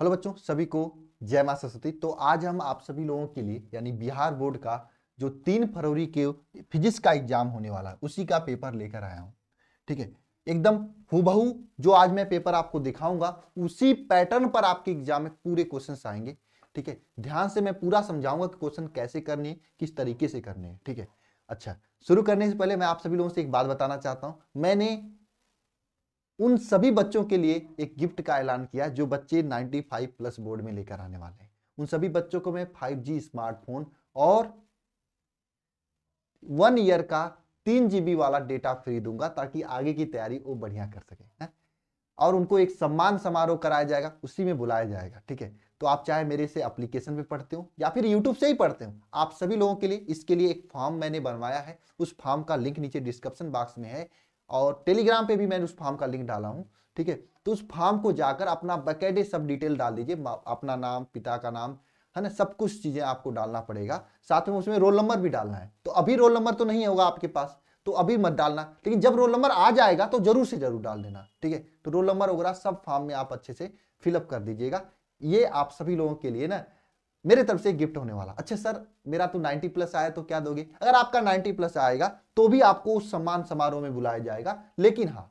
Hello बच्चों सभी को जय माँ सरस्वती तो आज हम आप सभी लोगों के लिए यानी बिहार बोर्ड का जो तीन फरवरी के फिजिक्स का एग्जाम होने वाला है उसी का पेपर लेकर आया हूं ठीक है एकदम हुबहू जो आज मैं पेपर आपको दिखाऊंगा उसी पैटर्न पर आपके एग्जाम में पूरे क्वेश्चन आएंगे ठीक है ध्यान से मैं पूरा समझाऊंगा कि क्वेश्चन कैसे करने किस तरीके से करने ठीक है अच्छा शुरू करने से पहले मैं आप सभी लोगों से एक बात बताना चाहता हूं मैंने उन सभी बच्चों के लिए एक गिफ्ट का ऐलान किया जो बच्चे 95 प्लस बोर्ड में लेकर आने वाले हैं उन सभी बच्चों को मैं 5G स्मार्टफोन और वन ईयर का तीन जीबी वाला डेटा फ्री दूंगा ताकि आगे की तैयारी वो बढ़िया कर सके है? और उनको एक सम्मान समारोह कराया जाएगा उसी में बुलाया जाएगा ठीक है तो आप चाहे मेरे से एप्लीकेशन पे पढ़ते हो या फिर यूट्यूब से ही पढ़ते हो आप सभी लोगों के लिए इसके लिए एक फॉर्म मैंने बनवाया है उस फॉर्म का लिंक नीचे डिस्क्रिप्शन बॉक्स में है और टेलीग्राम पे भी मैंने उस फॉर्म का लिंक डाला हूँ ठीक है तो उस फॉर्म को जाकर अपना बकेडे सब डिटेल डाल दीजिए अपना नाम पिता का नाम है ना सब कुछ चीज़ें आपको डालना पड़ेगा साथ में उसमें रोल नंबर भी डालना है तो अभी रोल नंबर तो नहीं होगा आपके पास तो अभी मत डालना लेकिन जब रोल नंबर आ जाएगा तो जरूर से जरूर डाल देना ठीक है तो रोल नंबर वगैरह सब फॉर्म में आप अच्छे से फिलअप कर दीजिएगा ये आप सभी लोगों के लिए ना मेरे तरफ से गिफ्ट होने वाला अच्छा सर मेरा तो 90 प्लस आया तो क्या दोगे अगर आपका 90 प्लस आएगा तो भी आपको उस सम्मान समारोह में बुलाया जाएगा लेकिन हाँ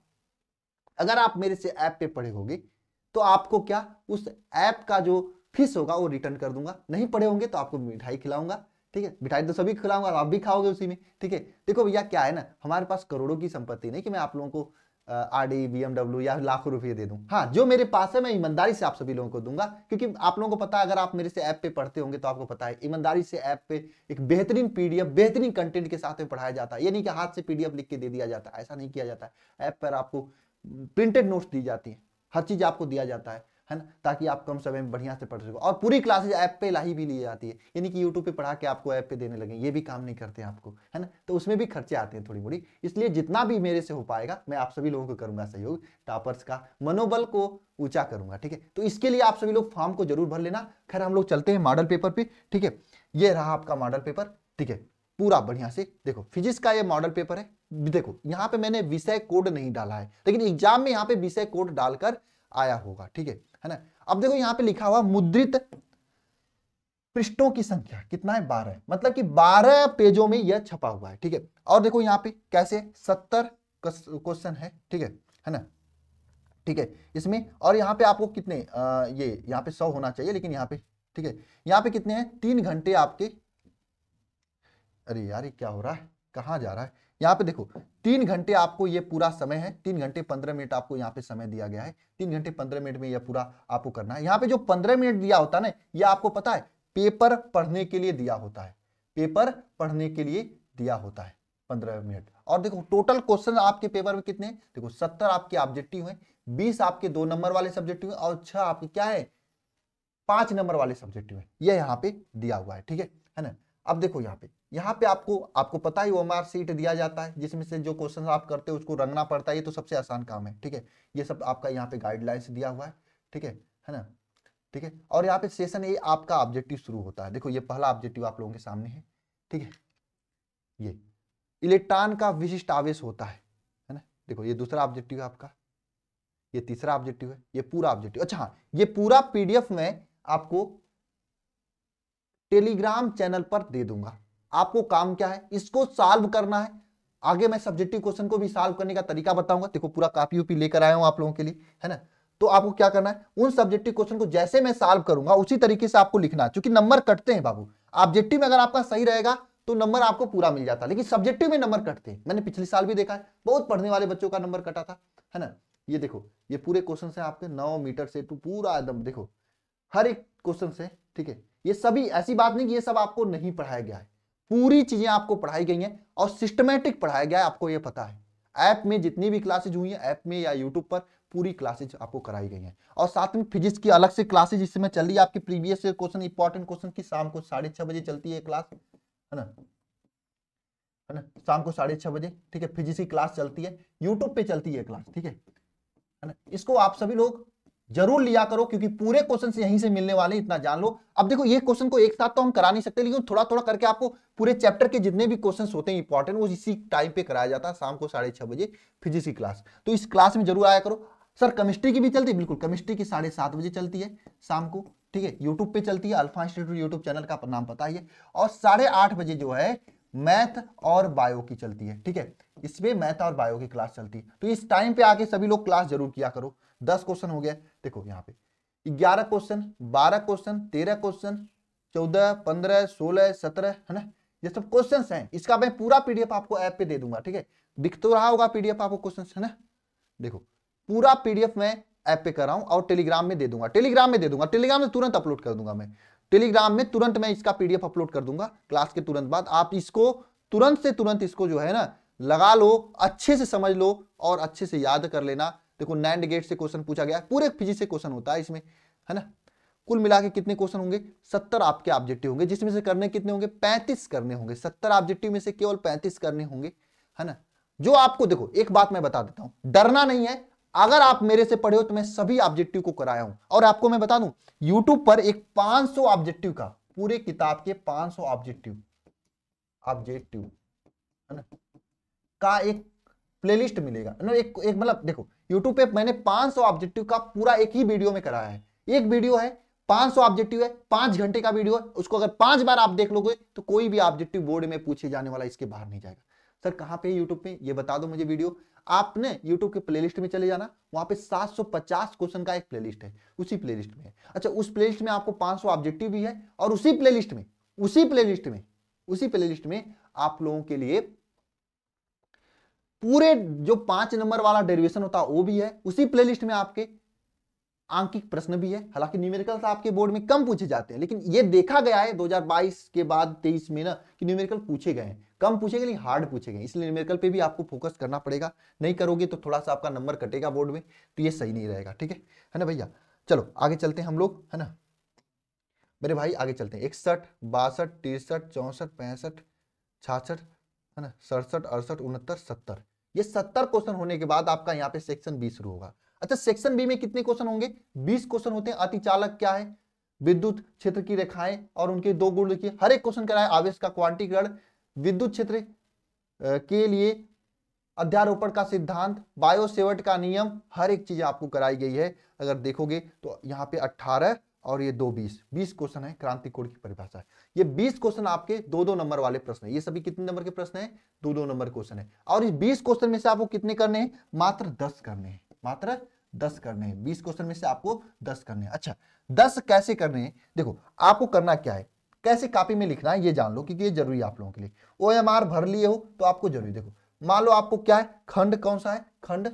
अगर आप मेरे से ऐप पे पढ़े होगे तो आपको क्या उस ऐप का जो फीस होगा वो रिटर्न कर दूंगा नहीं पढ़े होंगे तो आपको मिठाई खिलाऊंगा ठीक है मिठाई तो सभी खिलाऊंगा आप भी खाओगे उसी में ठीक है देखो भैया क्या है ना हमारे पास करोड़ों की संपत्ति नहीं कि मैं आप लोगों को आडी बीएमडब्ल्यू या लाखों रुपये दे दूं हाँ जो मेरे पास है मैं ईमानदारी से आप सभी लोगों को दूंगा क्योंकि आप लोगों को पता है अगर आप मेरे से ऐप पे पढ़ते होंगे तो आपको पता है ईमानदारी से ऐप पे एक बेहतरीन पीडीएफ बेहतरीन कंटेंट के साथ में पढ़ाया जाता है ये नहीं कि हाथ से पीडीएफ लिख के दे दिया जाता है ऐसा नहीं किया जाता है ऐप पर आपको प्रिंटेड नोट्स दी जाती है हर चीज़ आपको दिया जाता है है ना ताकि आप कम समय में बढ़िया से पढ़ सको और पूरी क्लासेज ऐप पे लाई भी ली जाती है यानी कि यूट्यूब पे पढ़ा के आपको ऐप पे देने लगे ये भी काम नहीं करते आपको है ना तो उसमें भी खर्चे आते हैं थोड़ी मोड़ी इसलिए जितना भी मेरे से हो पाएगा मैं आप सभी लोगों को करूंगा सहयोग टॉपर्स का मनोबल को ऊंचा करूंगा ठीक है तो इसके लिए आप सभी लोग फॉर्म को जरूर भर लेना खैर हम लोग चलते हैं मॉडल पेपर पर ठीक है ये रहा आपका मॉडल पेपर ठीक है पूरा बढ़िया से देखो फिजिक्स का ये मॉडल पेपर है देखो यहाँ पे मैंने विषय कोड नहीं डाला है लेकिन एग्जाम में यहाँ पे विषय कोड डालकर आया होगा ठीक है है ना अब देखो यहाँ पे लिखा हुआ मुद्रित पृष्ठों की संख्या कितना है बारह मतलब कि बारह पेजों में यह छपा हुआ है ठीक है और देखो यहाँ पे कैसे सत्तर क्वेश्चन है ठीक है है ना ठीक है इसमें और यहाँ पे आपको कितने आ, ये यहाँ पे सौ होना चाहिए लेकिन यहाँ पे ठीक है यहाँ पे कितने हैं तीन घंटे आपके अरे यार ये क्या हो रहा है कहाँ जा रहा है यहाँ पे देखो तीन घंटे आपको ये पूरा समय है तीन घंटे पंद्रह मिनट आपको यहाँ पे समय दिया गया है तीन घंटे पंद्रह मिनट में यह पूरा आपको करना है यहाँ पे जो पंद्रह मिनट दिया होता है ना ये आपको पता है पेपर पढ़ने के लिए दिया होता है पेपर पढ़ने के लिए दिया होता है पंद्रह मिनट और देखो टोटल क्वेश्चन आपके पेपर में कितने देखो सत्तर आपके ऑब्जेक्टिव है बीस आपके दो नंबर वाले सब्जेक्टिव और छह आपके क्या है पांच नंबर वाले सब्जेक्टिव है यह यहाँ पे दिया हुआ है ठीक है है ना अब देखो यहाँ पे यहाँ पे आपको आपको पता ही ओमार सीट दिया जाता है जिसमें से जो क्वेश्चन आप करते हो उसको रंगना पड़ता है ये तो सबसे आसान काम है ठीक है ये सब आपका यहाँ पे गाइडलाइंस दिया हुआ है ठीक है है ना ठीक है और यहाँ पे सेशन ए आपका ऑब्जेक्टिव शुरू होता है देखो ये पहला ऑब्जेक्टिव आप लोगों के सामने है ठीक है ये इलेक्ट्रॉन का विशिष्ट आवेश होता है है ना देखो ये दूसरा ऑब्जेक्टिव है आपका ये तीसरा ऑब्जेक्टिव है ये पूरा ऑब्जेक्टिव अच्छा हाँ ये पूरा पीडीएफ में आपको टेलीग्राम चैनल पर दे दूंगा आपको काम क्या है इसको सॉल्व करना है आगे मैं सब्जेक्टिव क्वेश्चन को भी सॉल्व करने का तरीका बताऊंगा देखो पूरा कापी उपी लेकर आया हूं आप लोगों के लिए है ना तो आपको क्या करना है उन सब्जेक्टिव क्वेश्चन को जैसे मैं सॉल्व करूंगा उसी तरीके से आपको लिखना है क्योंकि नंबर कटते हैं बाबू ऑब्जेक्टिव अगर आपका सही रहेगा तो नंबर आपको पूरा मिल जाता है लेकिन सब्जेक्टिव में नंबर कटते हैं मैंने पिछले साल भी देखा है बहुत पढ़ने वाले बच्चों का नंबर कटा था है ना ये देखो ये पूरे क्वेश्चन है आपके नौ मीटर से टू तो पूरा एकदम देखो हर एक क्वेश्चन से ठीक है ये सभी ऐसी बात नहीं कि ये सब आपको नहीं पढ़ाया गया है पूरी चीजें आपको पढ़ाई गई हैं और सिस्टमेटिक पढ़ाया गया है आपको ये पता है ऐप में जितनी भी क्लासेज हुई हैं ऐप में या यूट्यूब पर पूरी क्लासेज आपको कराई गई हैं और साथ में फिजिक्स की अलग से क्लासेज इसमें चल रही है आपकी प्रीवियस क्वेश्चन इंपॉर्टेंट क्वेश्चन की शाम को साढ़े बजे चलती है क्लास है ना है ना शाम को साढ़े छह बजे ठीक है फिजिक्स की क्लास चलती है यूट्यूब पे चलती है क्लास ठीक है ना इसको आप सभी लोग जरूर लिया करो क्योंकि पूरे क्वेश्चन यहीं से मिलने वाले इतना जान लो अब देखो ये क्वेश्चन को एक साथ तो हम करा नहीं सकते लेकिन थोड़ा थोड़ा करके आपको पूरे चैप्टर के जितने भी क्वेश्चन होते हैं इंपॉर्टेंट वो इसी टाइम पे कराया जाता है शाम को साढ़े छह बजे फिजिक्स की क्लास तो इस क्लास में जरूर आया करो सर केमिस्ट्री की भी चलती है बिल्कुल केमिस्ट्री की साढ़े सात बजे चलती है शाम को ठीक है यूट्यूब पे चलती है अल्फा इंस्टीट्यूट यूट्यूब चैनल का नाम पता ही है और साढ़े आठ बजे जो है मैथ और बायो की चलती है ठीक है इसमें मैथ और बायो की क्लास चलती है तो इस टाइम पे आके सभी लोग क्लास जरूर किया करो दस क्वेश्चन हो गया देखो यहाँ पे ग्यारह क्वेश्चन बारह क्वेश्चन तेरह क्वेश्चन चौदह पंद्रह सोलह सत्रह है ना ये सब क्वेश्चन हैं इसका मैं पूरा पीडीएफ आपको ऐप पे दे दूंगा ठीक है दिख तो रहा होगा पीडीएफ आपको क्वेश्चन है ना देखो पूरा पीडीएफ मैं ऐप पे कर रहा हूँ और टेलीग्राम में दे दूंगा टेलीग्राम में दे दूंगा टेलीग्राम में तुरंत अपलोड कर दूंगा मैं टेलीग्राम में तुरंत मैं इसका पीडीएफ अपलोड कर दूंगा क्लास के तुरंत बाद आप इसको तुरंत से तुरंत इसको जो है ना लगा लो अच्छे से समझ लो और अच्छे से याद कर लेना देखो नैंड गेट से क्वेश्चन पूछा गया पूरे फिजिक्स से क्वेश्चन होता है इसमें है ना कुल मिला के कितने क्वेश्चन होंगे सत्तर आपके ऑब्जेक्टिव होंगे जिसमें से करने कितने होंगे पैंतीस करने होंगे सत्तर ऑब्जेक्टिव में से केवल पैंतीस करने होंगे है ना जो आपको देखो एक बात मैं बता देता हूं डरना नहीं है अगर आप मेरे से पढ़े हो तो मैं सभी ऑब्जेक्टिव को कराया हूं और आपको मैं बता दूं यूट्यूब पर एक 500 ऑब्जेक्टिव का पूरे किताब के 500 ऑब्जेक्टिव ऑब्जेक्टिव है ना का एक प्लेलिस्ट मिलेगा ना एक एक मतलब देखो यूट्यूब पे मैंने 500 ऑब्जेक्टिव का पूरा एक ही वीडियो में कराया है एक वीडियो है 500 ऑब्जेक्टिव है पांच घंटे का वीडियो है उसको अगर पांच बार आप देख लोगे तो कोई भी ऑब्जेक्टिव बोर्ड में पूछे जाने वाला इसके बाहर नहीं जाएगा सर कहाँ पे यूट्यूब पे ये बता दो मुझे वीडियो आपने यूट्यूब के प्लेलिस्ट में चले जाना वहां पे 750 क्वेश्चन का एक प्लेलिस्ट है उसी प्लेलिस्ट में अच्छा उस प्लेलिस्ट में आपको 500 ऑब्जेक्टिव भी है और उसी प्लेलिस्ट में उसी प्लेलिस्ट में उसी प्लेलिस्ट में आप लोगों के लिए पूरे जो पांच नंबर वाला डेरिवेशन होता है वो भी है उसी प्लेलिस्ट में आपके आंकिक प्रश्न भी है हालांकि न्यूमेरिकल्स तो आपके बोर्ड में कम पूछे जाते हैं लेकिन ये देखा गया है 2022 के बाद 23 में ना कि न्यूमेरिकल पूछे गए हैं कम पूछे गए लेकिन हार्ड पूछे गए इसलिए न्यूमेरिकल पे भी आपको फोकस करना पड़ेगा नहीं करोगे तो थोड़ा सा आपका नंबर कटेगा बोर्ड में तो ये सही नहीं रहेगा ठीक है है ना भैया चलो आगे चलते हैं हम लोग है ना मेरे भाई आगे चलते हैं इकसठ बासठ तिरसठ चौंसठ पैंसठ छाछठ है ना सड़सठ अड़सठ उनहत्तर सत्तर ये सत्तर क्वेश्चन होने के बाद आपका यहाँ पे सेक्शन बी शुरू होगा अच्छा सेक्शन बी में कितने क्वेश्चन होंगे बीस क्वेश्चन होते हैं अतिचालक क्या है विद्युत क्षेत्र की रेखाएं और उनके दो गुण देखिए हर एक क्वेश्चन कराए आवेश का क्वांटीकरण विद्युत क्षेत्र के लिए अध्यारोपण का सिद्धांत बायोसेवट का नियम हर एक चीज आपको कराई गई है अगर देखोगे तो यहाँ पे अट्ठारह और ये दो बीस बीस क्वेश्चन है क्रांति कोड की परिभाषा है ये बीस क्वेश्चन आपके दो दो नंबर वाले प्रश्न है ये सभी कितने नंबर के प्रश्न है दो दो नंबर क्वेश्चन है और इस बीस क्वेश्चन में से आपको कितने करने हैं मात्र दस करने हैं मात्र दस करने हैं बीस क्वेश्चन में से आपको दस करने हैं अच्छा दस कैसे करने हैं देखो आपको करना क्या है कैसे कापी में लिखना है ये जान लो क्योंकि ये जरूरी आप लोगों के लिए ओ एम आर भर लिए हो तो आपको जरूरी देखो मान लो आपको क्या है खंड कौन सा है खंड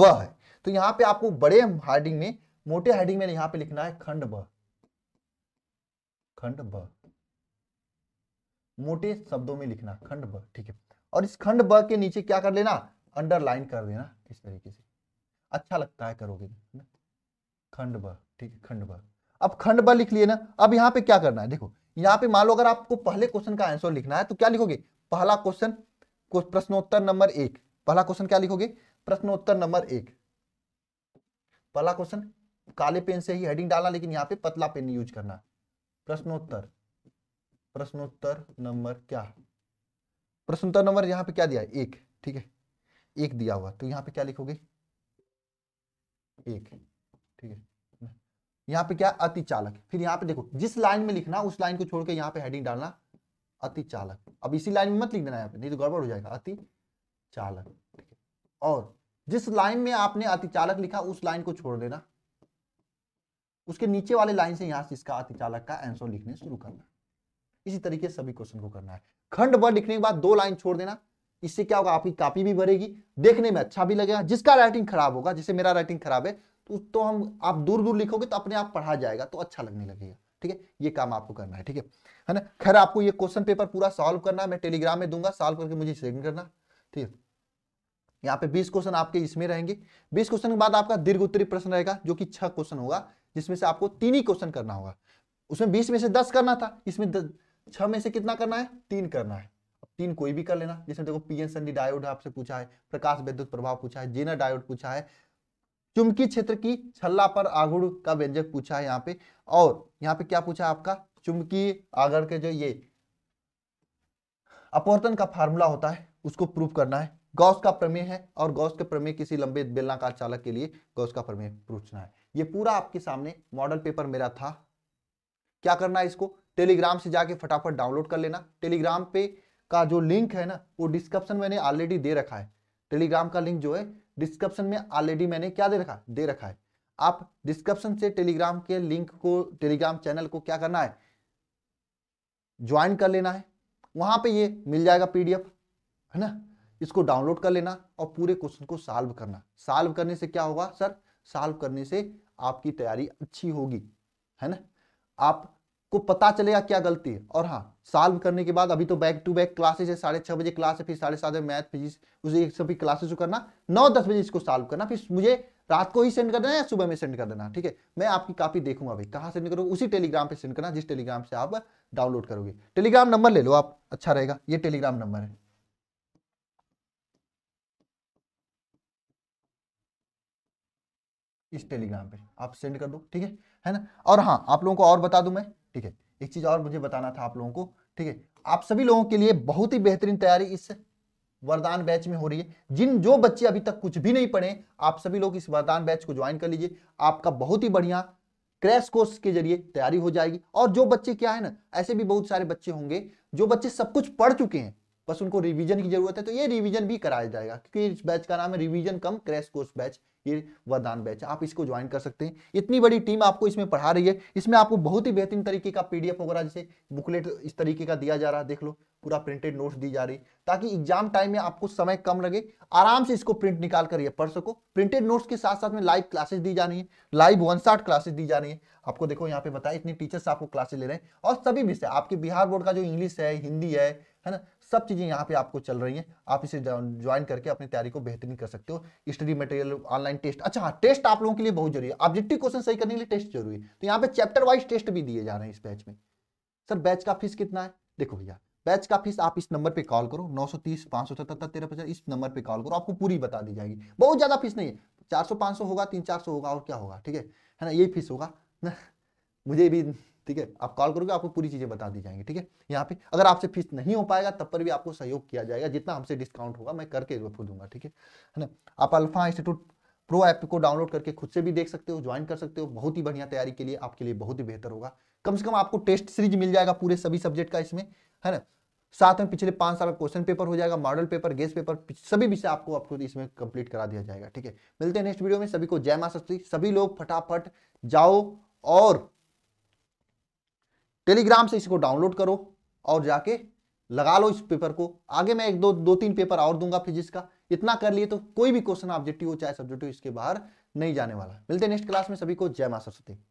ब है तो यहाँ पे आपको बड़े हार्डिंग में मोटे हेडिंग में यहां पे लिखना है खंड ब खंड ब मोटे शब्दों में लिखना खंड ब ठीक है और इस खंड ब के नीचे क्या कर लेना अंडरलाइन कर देना इस तरीके से अच्छा लगता है करोगे तो, खंड ब ठीक है खंड ब अब खंड ब लिख लिए ना अब यहाँ पे क्या करना है देखो यहाँ पे मान लो अगर आपको पहले क्वेश्चन का आंसर लिखना है तो क्या लिखोगे पहला क्वेश्चन प्रश्नोत्तर नंबर एक पहला क्वेश्चन क्या लिखोगे प्रश्नोत्तर नंबर एक पहला क्वेश्चन काले पेन से ही हेडिंग डालना लेकिन यहाँ पे पतला पेन यूज करना प्रश्नोत्तर प्रश्नोत्तर नंबर क्या प्रश्नोत्तर नंबर यहाँ पे क्या दिया है एक ठीक है एक दिया हुआ तो यहाँ पे क्या लिखोगे एक ठीक है यहाँ पे क्या अति चालक फिर यहाँ पे देखो जिस लाइन में लिखना उस लाइन को छोड़ के यहाँ पे हेडिंग डालना अति चालक अब इसी लाइन में मत लिख देना यहाँ पे नहीं तो गड़बड़ हो जाएगा अति चालक और जिस लाइन में आपने अति चालक लिखा उस लाइन को छोड़ देना उसके नीचे वाले लाइन से यहाँ से इसका अति चालक का आंसर लिखने शुरू करना इसी तरीके से सभी क्वेश्चन को करना है खंड भर लिखने के बाद दो लाइन छोड़ देना इससे क्या होगा आपकी कापी भी भरेगी देखने में अच्छा भी लगेगा जिसका राइटिंग खराब होगा जैसे मेरा राइटिंग खराब है तो, तो हम आप दूर दूर लिखोगे तो अपने आप पढ़ा जाएगा तो अच्छा लगने लगेगा ठीक है ये काम आपको करना है ठीक है ना खैर आपको ये क्वेश्चन पेपर पूरा सॉल्व करना मैं टेलीग्राम में दूंगा सॉल्व करके मुझे सेंड करना ठीक है यहाँ पे 20 क्वेश्चन आपके इसमें रहेंगे 20 क्वेश्चन के बाद आपका दीर्घ उत्तरी प्रश्न रहेगा जो कि छह क्वेश्चन होगा जिसमें से आपको तीन ही क्वेश्चन करना होगा उसमें बीस में से दस करना था इसमें छह में से कितना करना है तीन करना है अब तीन कोई भी कर लेना जिसमें देखो पीएन संडी डायोड आपसे पूछा है प्रकाश विद्युत प्रभाव पूछा है जेना डायोड पूछा है चुमकी क्षेत्र की छल्ला पर आगुड़ का व्यंजक पूछा है यहाँ पे और यहाँ पे क्या पूछा है आपका चुमकी आगर के जो ये अपवर्तन का फार्मूला होता है उसको प्रूफ करना है गौस का प्रमेय है और गौस के प्रमेय किसी लंबे बेलनाकार चालक के लिए गौस का प्रमेय पूछना है ये पूरा आपके सामने मॉडल पेपर मेरा था क्या करना है इसको टेलीग्राम से जाके फटाफट डाउनलोड कर लेना टेलीग्राम पे का जो लिंक है ना वो डिस्क्रिप्शन मैंने ऑलरेडी दे रखा है टेलीग्राम का लिंक जो है डिस्क्रिप्शन में ऑलरेडी मैंने क्या दे रखा दे रखा है आप डिस्क्रिप्शन से टेलीग्राम के लिंक को टेलीग्राम चैनल को क्या करना है ज्वाइन कर लेना है वहां पे ये मिल जाएगा पीडीएफ है ना इसको डाउनलोड कर लेना और पूरे क्वेश्चन को सॉल्व करना सॉल्व करने से क्या होगा सर सॉल्व करने से आपकी तैयारी अच्छी होगी है ना आपको पता चलेगा क्या गलती है और हाँ सॉल्व करने के बाद अभी तो बैक टू बैक क्लासेज है साढ़े छह बजे क्लास है फिर साढ़े सात बजे मैथ फिजिक्स उसे सभी क्लासेस करना नौ दस बजे इसको सॉल्व करना फिर मुझे रात को ही सेंड कर देना या सुबह में सेंड कर देना ठीक है मैं आपकी काफी देखूंगा भाई कहाँ सेंड करोगे उसी टेलीग्राम पे सेंड करना जिस टेलीग्राम से आप डाउनलोड करोगे टेलीग्राम नंबर ले लो आप अच्छा रहेगा ये टेलीग्राम नंबर है इस टेलीग्राम पे आप सेंड कर दो ठीक है है ना और हाँ आप लोगों को और बता दूं मैं ठीक है एक चीज़ और मुझे बताना था आप लोगों को ठीक है आप सभी लोगों के लिए बहुत ही बेहतरीन तैयारी इस वरदान बैच में हो रही है जिन जो बच्चे अभी तक कुछ भी नहीं पढ़े आप सभी लोग इस वरदान बैच को ज्वाइन कर लीजिए आपका बहुत ही बढ़िया क्रैश कोर्स के जरिए तैयारी हो जाएगी और जो बच्चे क्या है ना ऐसे भी बहुत सारे बच्चे होंगे जो बच्चे सब कुछ पढ़ चुके हैं बस उनको रिवीजन की जरूरत है तो ये रिवीजन भी कराया जाएगा क्योंकि इस बैच का नाम है revision cum crash course batch ये वरदान बैच आप इसको ज्वाइन कर सकते हैं इतनी बड़ी टीम आपको इसमें पढ़ा रही है इसमें आपको बहुत ही बेहतरीन तरीके का पीडीएफ वगैरह जैसे बुकलेट इस तरीके का दिया जा रहा है देख लो पूरा प्रिंटेड नोट्स दी जा रही ताकि एग्जाम टाइम में आपको समय कम लगे आराम से इसको प्रिंट निकाल कर ये पढ़ सको प्रिंटेड नोट्स के साथ साथ में लाइव क्लासेस दी जा रही है लाइव वन शार्ट क्लासेस दी जा रही है आपको देखो यहाँ पे बताया इतने टीचर्स आपको क्लासेस ले रहे हैं और सभी विषय आपके बिहार बोर्ड का जो इंग्लिश है हिंदी है है ना सब चीज़ें यहाँ पे आपको चल रही हैं आप इसे ज्वाइन करके अपनी तैयारी को बेहतरीन कर सकते हो स्टडी मटेरियल ऑनलाइन टेस्ट अच्छा हाँ टेस्ट आप लोगों के लिए बहुत जरूरी है ऑब्जेक्टिव क्वेश्चन सही करने के लिए टेस्ट जरूरी है तो यहाँ पे चैप्टर वाइज टेस्ट भी दिए जा रहे हैं इस बैच में सर बैच का फीस कितना है देखो भैया बैच का फीस आप इस नंबर पे कॉल करो सौ 577 तेरह पचास इस नंबर पे कॉल करो आपको पूरी बता दी जाएगी बहुत ज़्यादा फीस नहीं है 400 सौ होगा तीन चार सौ होगा और क्या होगा ठीक है है ना यही फीस होगा ना मुझे भी ठीक है आप कॉल करोगे आपको पूरी चीज़ें बता दी जाएंगी ठीक है यहाँ पे अगर आपसे फीस नहीं हो पाएगा तब पर भी आपको सहयोग किया जाएगा जितना हमसे डिस्काउंट होगा मैं करके रखो दूंगा ठीक है है ना आप अल्फा इंस्टीट्यूट प्रो ऐप को डाउनलोड करके खुद से भी देख सकते हो ज्वाइन कर सकते हो बहुत ही बढ़िया तैयारी के लिए आपके लिए बहुत ही बेहतर होगा कम से कम आपको टेस्ट सीरीज मिल जाएगा पूरे सभी सब्जेक्ट का इसमें है ना साथ में पिछले पांच साल का क्वेश्चन पेपर हो जाएगा मॉडल पेपर गेस पेपर सभी विषय आपको आपको इसमें कंप्लीट करा दिया जाएगा ठीक है मिलते हैं नेक्स्ट वीडियो में सभी को जय मा सस्ती सभी लोग फटाफट जाओ और टेलीग्राम से इसको डाउनलोड करो और जाके लगा लो इस पेपर को आगे मैं एक दो दो तीन पेपर और दूंगा फिजिक्स का इतना कर लिए तो कोई भी क्वेश्चन ऑब्जेक्टिव हो चाहे सब्जेक्टिव इसके बाहर नहीं जाने वाला मिलते हैं नेक्स्ट क्लास में सभी को जय मा सरस्वती